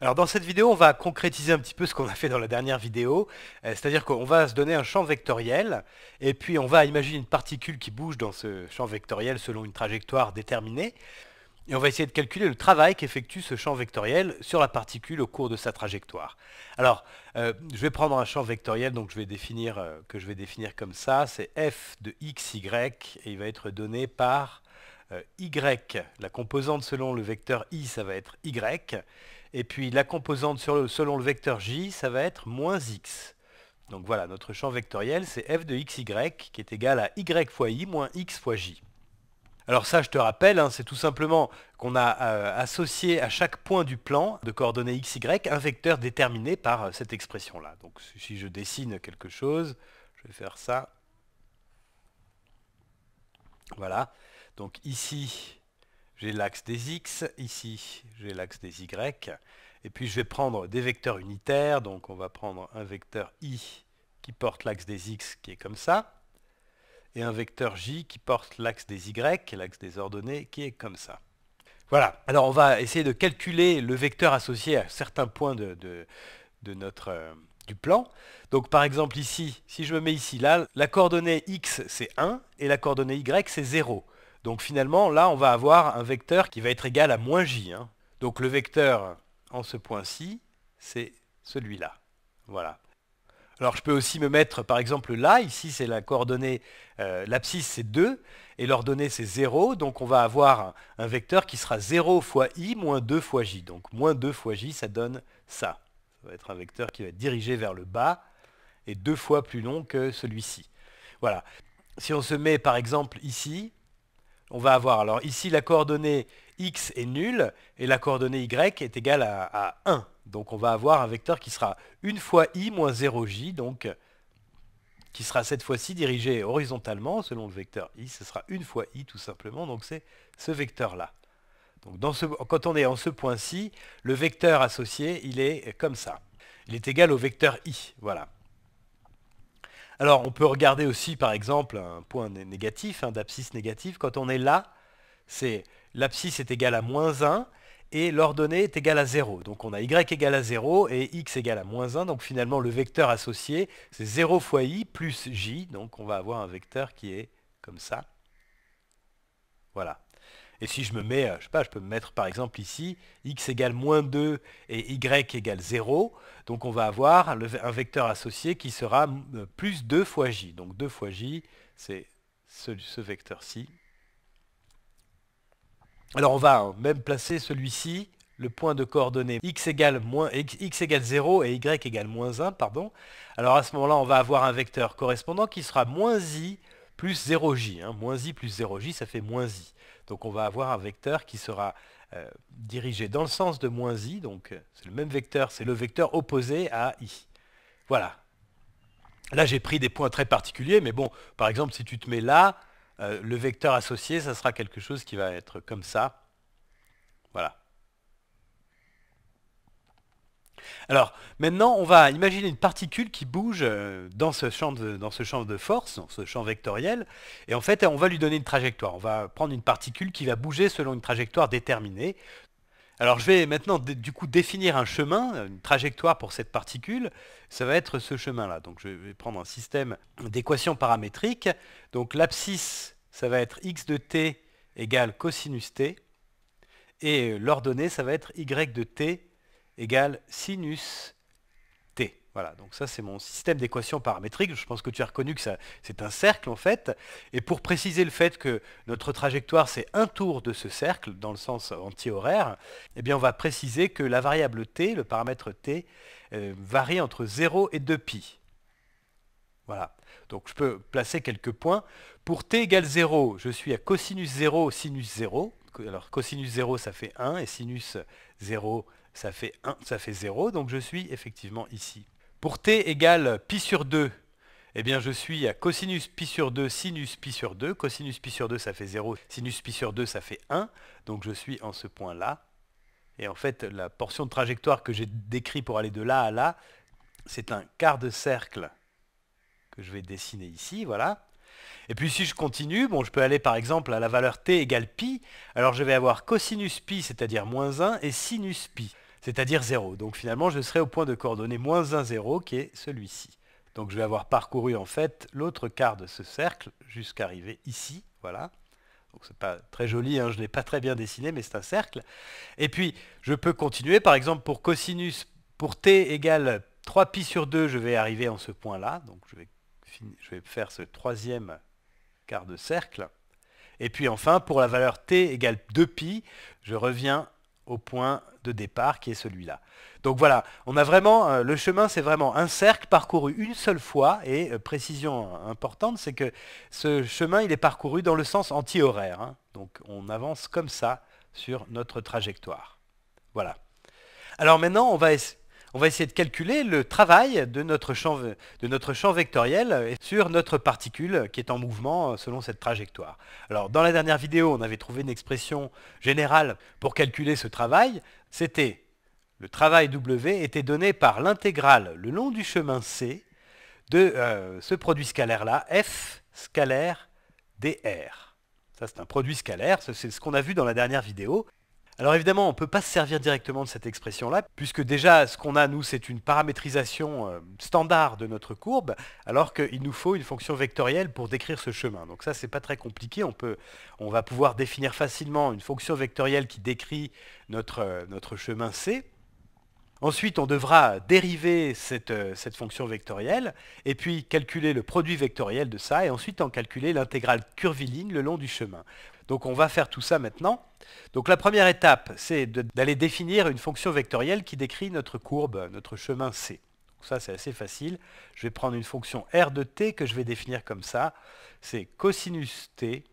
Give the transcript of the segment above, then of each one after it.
Alors dans cette vidéo, on va concrétiser un petit peu ce qu'on a fait dans la dernière vidéo, euh, c'est-à-dire qu'on va se donner un champ vectoriel, et puis on va imaginer une particule qui bouge dans ce champ vectoriel selon une trajectoire déterminée, et on va essayer de calculer le travail qu'effectue ce champ vectoriel sur la particule au cours de sa trajectoire. Alors, euh, je vais prendre un champ vectoriel donc euh, que je vais définir comme ça, c'est f de x, y, et il va être donné par y. La composante selon le vecteur i, ça va être y, et puis la composante selon le vecteur j, ça va être moins x. Donc voilà, notre champ vectoriel, c'est f de xy qui est égal à y fois i moins x fois j. Alors ça, je te rappelle, hein, c'est tout simplement qu'on a euh, associé à chaque point du plan de coordonnées xy un vecteur déterminé par euh, cette expression-là. Donc si je dessine quelque chose, je vais faire ça. Voilà. Donc ici, j'ai l'axe des x ici, j'ai l'axe des y, et puis je vais prendre des vecteurs unitaires, donc on va prendre un vecteur i qui porte l'axe des x qui est comme ça, et un vecteur j qui porte l'axe des y, l'axe des ordonnées qui est comme ça. Voilà, alors on va essayer de calculer le vecteur associé à certains points de, notre, euh, du plan. Donc par exemple ici, si je me mets ici, là, la coordonnée x c'est 1 et la coordonnée y c'est 0. Donc finalement, là, on va avoir un vecteur qui va être égal à moins j. Hein. Donc le vecteur en ce point-ci, c'est celui-là. Voilà. Alors je peux aussi me mettre par exemple là, ici c'est la coordonnée, euh, l'abscisse c'est 2, et l'ordonnée c'est 0, donc on va avoir un, un, vecteur qui sera 0 fois i moins 2 fois j. Donc moins 2 fois j, ça donne ça. Ça va être un vecteur qui va être dirigé vers le bas, et deux fois plus long que celui-ci. Voilà. Si on se met par exemple ici, on va avoir, alors ici la coordonnée x est nulle et la coordonnée y est égale à, 1. Donc on va avoir un vecteur qui sera une fois i moins 0j, donc qui sera cette fois-ci dirigé horizontalement selon le vecteur i, ce sera une fois i tout simplement, donc c'est ce vecteur-là. Donc quand on est en ce point-ci, le vecteur associé, il est comme ça. Il est égal au vecteur i, voilà. Alors, on peut regarder aussi, par exemple, un point négatif, un hein, d'abscisse négatif. Quand on est là, c'est l'abscisse est égale à moins 1 et l'ordonnée est égale à 0. Donc on a y égale à 0 et x égale à moins 1. Donc finalement, le vecteur associé, c'est 0 fois i plus j. Donc on va avoir un vecteur qui est comme ça. Voilà. Et si je me mets, euh, je sais pas, je peux me mettre par exemple ici, x égale moins 2 et y égale 0. Donc on va avoir un vecteur associé qui sera euh, plus 2 fois j. Donc 2 fois j, c'est ce, vecteur-ci. Alors on va hein, même placer celui-ci, le point de coordonnées x égale, moins, x 0 et y égale moins 1. Pardon. Alors à ce moment-là, on va avoir un vecteur correspondant qui sera moins i plus 0j. Hein. Moins i plus 0j, ça fait moins i. Donc on va avoir un vecteur qui sera euh, dirigé dans le sens de moins i, donc euh, c'est le même vecteur, c'est le vecteur opposé à i. Voilà. Là j'ai pris des points très particuliers, mais bon, par exemple si tu te mets là, euh, le vecteur associé, ça sera quelque chose qui va être comme ça. Voilà. Alors, maintenant, on va imaginer une particule qui bouge euh, dans ce, champ de, force, dans ce champ vectoriel, et en fait, on va lui donner une trajectoire. On va prendre une particule qui va bouger selon une trajectoire déterminée. Alors, je vais maintenant, du coup, définir un chemin, une trajectoire pour cette particule. Ça va être ce chemin-là. Donc, je vais prendre un système d'équations paramétriques. Donc, l'abscisse, ça va être x de t égale cosinus t, et euh, l'ordonnée, ça va être y de t égale sinus t. Voilà, donc ça c'est mon système d'équations paramétriques. Je pense que tu as reconnu que c'est un cercle en fait. Et pour préciser le fait que notre trajectoire c'est un tour de ce cercle dans le sens antihoraire, eh bien on va préciser que la variable t, le paramètre t, euh, varie entre 0 et 2π. Voilà. Donc je peux placer quelques points. Pour t égale 0, je suis à cosinus 0, sinus 0. Alors cosinus 0, ça fait 1, et sinus 0, ça fait 1, ça fait 0, donc je suis effectivement ici. Pour t égale pi sur 2, eh bien je suis à cosinus pi sur 2, sinus pi sur 2. Cosinus pi sur 2, ça fait 0. Sinus pi sur 2, ça fait 1. Donc je suis en ce point-là. Et en fait, la portion de trajectoire que j'ai décrite pour aller de là à là, c'est un quart de cercle que je vais dessiner ici, voilà. Et puis si je continue, bon, je peux aller par exemple à la valeur t égale pi, alors je vais avoir cosinus pi, c'est-à-dire moins 1, et sinus pi, c'est-à-dire 0. Donc finalement, je serai au point de coordonnée moins 1, 0, qui est celui-ci. Donc je vais avoir parcouru en fait l'autre quart de ce cercle jusqu'à arriver ici, voilà. Donc c'est pas très joli, hein, je ne l'ai pas très bien dessiné, mais c'est un cercle. Et puis je peux continuer, par exemple pour cosinus, pour t égale 3pi sur 2, je vais arriver en ce point-là. Donc je vais, je vais faire ce troisième quart de cercle. Et puis enfin, pour la valeur t égale 2π, je reviens au point de départ qui est celui-là. Donc voilà, on a vraiment, euh, le chemin c'est vraiment un cercle parcouru une seule fois, et euh, précision importante, c'est que ce chemin il est parcouru dans le sens anti-horaire. Hein. donc on avance comme ça sur notre trajectoire. Voilà. Alors maintenant, on va on va essayer de calculer le travail de notre champ, de notre champ vectoriel sur notre particule qui est en mouvement selon cette trajectoire. Alors dans la dernière vidéo, on avait trouvé une expression générale pour calculer ce travail. C'était le travail W était donné par l'intégrale le long du chemin C de euh, ce produit scalaire-là, f scalaire dr. Ça, c'est un produit scalaire, c'est ce qu'on a vu dans la dernière vidéo. Alors évidemment, on ne peut pas se servir directement de cette expression-là, puisque déjà, ce qu'on a, nous, c'est une paramétrisation euh, standard de notre courbe, alors qu'il nous faut une fonction vectorielle pour décrire ce chemin. Donc ça, c'est pas très compliqué. On, peut, on va pouvoir définir facilement une fonction vectorielle qui décrit notre, euh, chemin C. Ensuite, on devra dériver cette, euh, cette, fonction vectorielle, et puis calculer le produit vectoriel de ça, et ensuite en calculer l'intégrale curviligne le long du chemin. Donc on va faire tout ça maintenant. Donc la première étape, c'est d'aller définir une fonction vectorielle qui décrit notre courbe, notre chemin C. Donc ça, c'est assez facile. Je vais prendre une fonction R de t que je vais définir comme ça. C'est cosinus t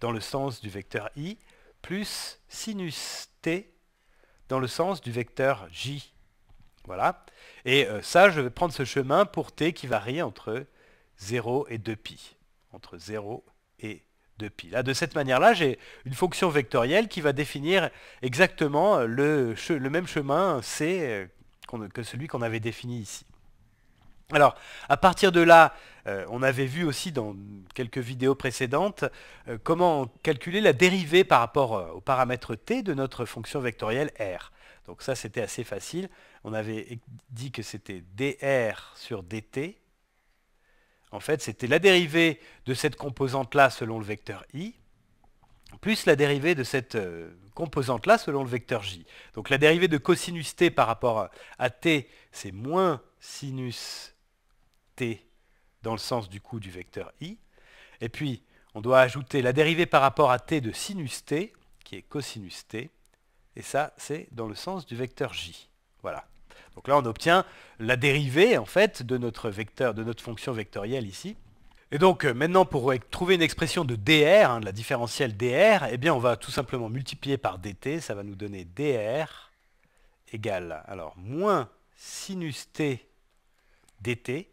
dans le sens du vecteur i plus sinus t dans le sens du vecteur j. Voilà. Et euh, ça, je vais prendre ce chemin pour t qui varie entre 0 et 2π. Entre 0 et de Là, de cette manière-là, j'ai une fonction vectorielle qui va définir exactement euh, le, le même chemin euh, C euh, que celui qu'on avait défini ici. Alors, à partir de là, on avait vu aussi dans quelques vidéos précédentes comment calculer la dérivée par rapport au paramètre t de notre fonction vectorielle r. Donc ça, c'était assez facile. On avait dit que c'était dr sur dt en fait, c'était la dérivée de cette composante-là selon le vecteur i, plus la dérivée de cette euh, composante-là selon le vecteur j. Donc la dérivée de cosinus t par rapport à, à t, c'est moins sinus t dans le sens du coup du vecteur i. Et puis, on doit ajouter la dérivée par rapport à t de sinus t, qui est cosinus t, et ça, c'est dans le sens du vecteur j. Voilà. Donc là, on obtient la dérivée en fait de notre vecteur, de notre fonction vectorielle ici. Et donc euh, maintenant, pour trouver une expression de dr, hein, de la différentielle dr, eh bien, on va tout simplement multiplier par dt, ça va nous donner dr égale, alors, moins sinus t dt,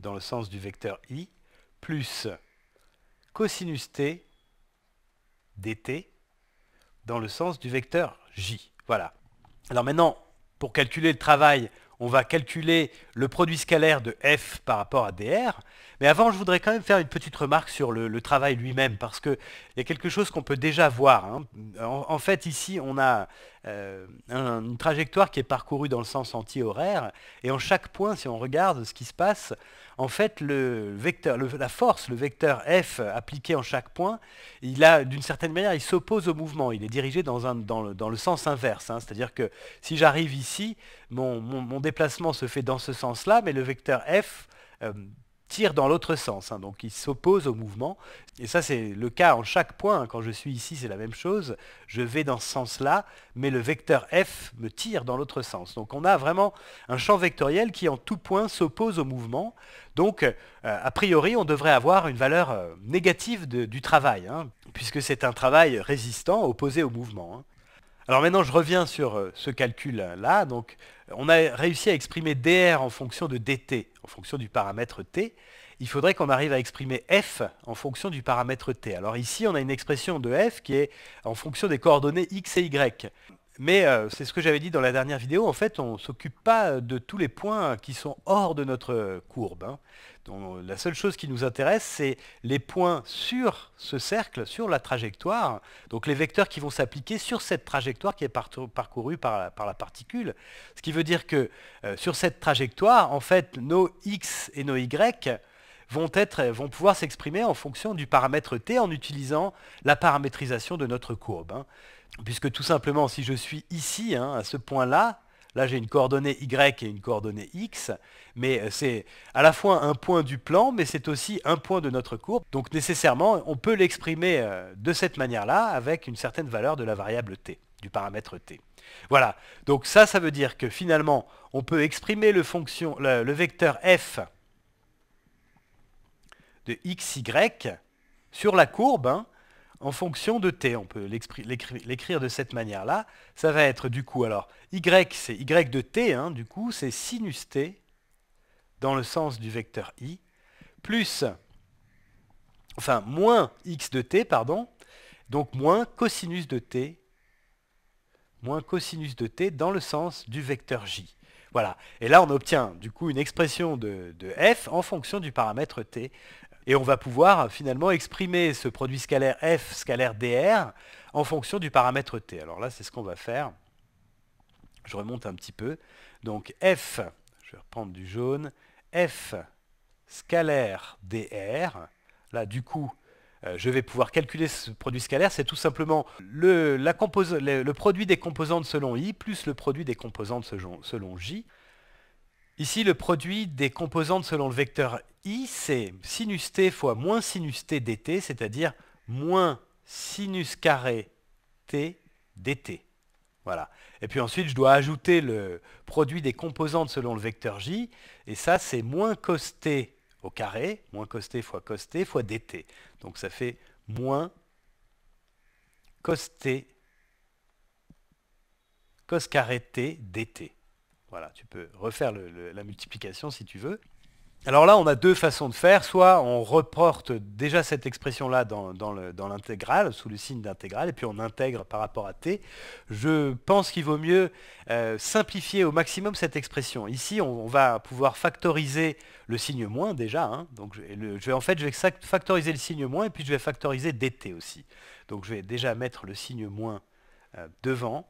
dans le sens du vecteur i, plus cosinus t dt, dans le sens du vecteur j. Voilà. Alors maintenant, pour calculer le travail, on va calculer le produit scalaire de F par rapport à DR. Mais avant, je voudrais quand même faire une petite remarque sur le, travail lui-même, parce qu'il y a quelque chose qu'on peut déjà voir. Hein. en, fait, ici, on a euh, une trajectoire qui est parcourue dans le sens anti-horaire. Et en chaque point, si on regarde ce qui se passe, en fait, le vecteur, la force, le vecteur F appliqué en chaque point, il a, d'une certaine manière, il s'oppose au mouvement. Il est dirigé dans, un, dans, le, sens inverse. Hein. C'est-à-dire que si j'arrive ici, mon, mon, déplacement se fait dans ce sens-là, mais le vecteur F euh, tire dans l'autre sens, hein. donc il s'oppose au mouvement. Et ça c'est le cas en chaque point, quand je suis ici c'est la même chose, je vais dans ce sens-là, mais le vecteur f me tire dans l'autre sens. Donc on a vraiment un champ vectoriel qui en tout point s'oppose au mouvement, donc euh, a priori on devrait avoir une valeur euh, négative du travail, hein, puisque c'est un travail résistant, opposé au mouvement. Hein. Alors maintenant, je reviens sur euh, ce calcul-là. Donc, on a réussi à exprimer dr en fonction de dt, en fonction du paramètre t. Il faudrait qu'on arrive à exprimer f en fonction du paramètre t. Alors ici, on a une expression de f qui est en fonction des coordonnées x et y. Mais euh, c'est ce que j'avais dit dans la dernière vidéo, en fait, on ne s'occupe pas euh, de tous les points qui sont hors de notre euh, courbe. Hein. la seule chose qui nous intéresse, c'est les points sur ce cercle, sur la trajectoire, donc les vecteurs qui vont s'appliquer sur cette trajectoire qui est parcourue par la, particule. Ce qui veut dire que sur cette trajectoire, en fait, nos x et nos y vont, pouvoir s'exprimer en fonction du paramètre t en utilisant la paramétrisation de notre courbe. Hein puisque tout simplement, si je suis ici, hein, à ce point-là, là, j'ai une coordonnée Y et une coordonnée X, mais euh, c'est à la fois un point du plan, mais c'est aussi un point de notre courbe. Donc nécessairement, on peut l'exprimer euh, de cette manière-là, avec une certaine valeur de la variable T, du paramètre T. Voilà, donc ça, ça veut dire que finalement, on peut exprimer le, vecteur f de xy sur la courbe, hein, en fonction de t. On peut l'écrire de cette manière-là. Ça va être du coup, alors, y, c'est y de t, hein, du coup, c'est sinus t, dans le sens du vecteur i, plus, enfin, moins x de t, pardon, donc moins cosinus de t, moins cosinus de t dans le sens du vecteur j. Voilà. Et là, on obtient du coup une expression de f en fonction du paramètre t et on va pouvoir finalement exprimer ce produit scalaire f scalaire dr en fonction du paramètre t. Alors là, c'est ce qu'on va faire. Je remonte un petit peu. Donc f, je vais reprendre du jaune, f scalaire dr. Là, du coup, euh, je vais pouvoir calculer ce produit scalaire, c'est tout simplement le, produit des composantes selon i plus le produit des composantes selon, j. Ici, le produit des composantes selon le vecteur i. I, c'est sinus t fois moins sinus t dt, c'est-à-dire moins sinus carré t dt. Voilà. Et puis ensuite, je dois ajouter le produit des composantes selon le vecteur j, et ça, c'est moins cos t au carré, moins cos t fois cos t fois dt. Donc ça fait moins cos t cos carré t dt. Voilà, tu peux refaire la multiplication si tu veux. Alors là, on a deux façons de faire. Soit on reporte déjà cette expression-là dans, l'intégrale, sous le signe d'intégrale, et puis on intègre par rapport à t. Je pense qu'il vaut mieux euh, simplifier au maximum cette expression. Ici, on, va pouvoir factoriser le signe moins déjà. Hein. Donc, je, vais, en fait, je vais factoriser le signe moins, et puis je vais factoriser dt aussi. Donc je vais déjà mettre le signe moins euh, devant,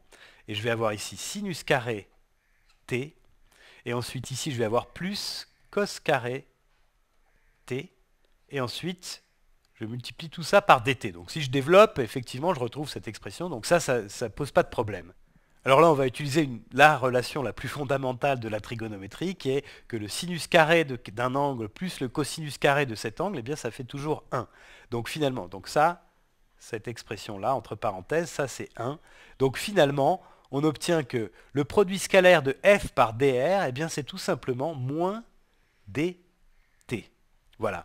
et je vais avoir ici sinus carré t, et ensuite ici, je vais avoir plus cos carré t. Et ensuite, je multiplie tout ça par dt. Donc si je développe, effectivement, je retrouve cette expression. Donc ça, ça ne pose pas de problème. Alors là, on va utiliser la relation la plus fondamentale de la trigonométrie, qui est que le sinus carré d'un angle plus le cosinus carré de cet angle, eh bien, ça fait toujours 1. Donc finalement, donc ça, cette expression-là, entre parenthèses, ça c'est 1. Donc finalement, on obtient que le produit scalaire de f par dr, eh bien, c'est tout simplement moins dt. Voilà.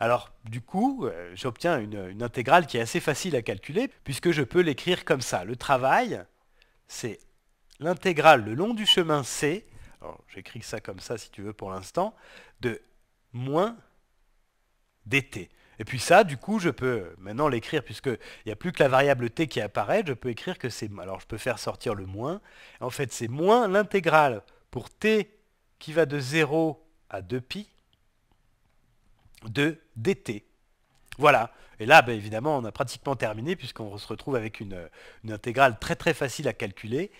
Alors, du coup, euh, j'obtiens une, intégrale qui est assez facile à calculer, puisque je peux l'écrire comme ça. Le travail, c'est l'intégrale le long du chemin C, j'écris ça comme ça si tu veux pour l'instant, de moins dt. Et puis ça, du coup, je peux maintenant l'écrire, puisqu'il n'y a plus que la variable t qui apparaît, je peux écrire que c'est... Alors, je peux faire sortir le moins. En fait, c'est moins l'intégrale pour t qui va de 0 à 2 pi de dt. Voilà. Et là, ben, évidemment, on a pratiquement terminé puisqu'on se retrouve avec une, intégrale très très facile à calculer.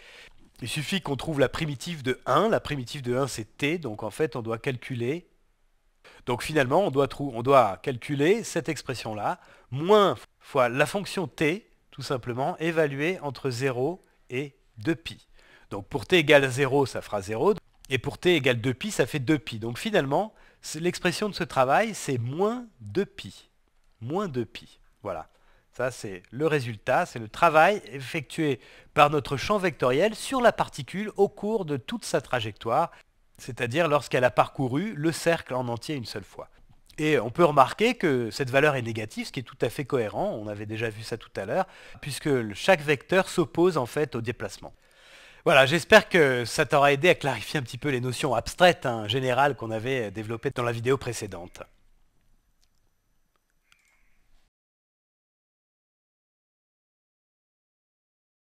Il suffit qu'on trouve la primitive de 1. La primitive de 1, c'est t. Donc en fait, on doit calculer... Donc finalement, on doit, on doit calculer cette expression-là, moins fois la fonction t, tout simplement, évaluée entre 0 et 2 pi Donc pour t égale 0, ça fera 0. Et pour t égale 2pi, ça fait 2pi. Donc finalement, l'expression de ce travail, c'est moins 2pi. Moins 2pi. Voilà. Ça, c'est le résultat, c'est le travail effectué par notre champ vectoriel sur la particule au cours de toute sa trajectoire, c'est-à-dire lorsqu'elle a parcouru le cercle en entier une seule fois. Et on peut remarquer que cette valeur est négative, ce qui est tout à fait cohérent, on avait déjà vu ça tout à l'heure, puisque chaque vecteur s'oppose en fait au déplacement. Voilà, j'espère que ça t'aura aidé à clarifier un petit peu les notions abstraites, hein, générales qu'on avait développées dans la vidéo précédente.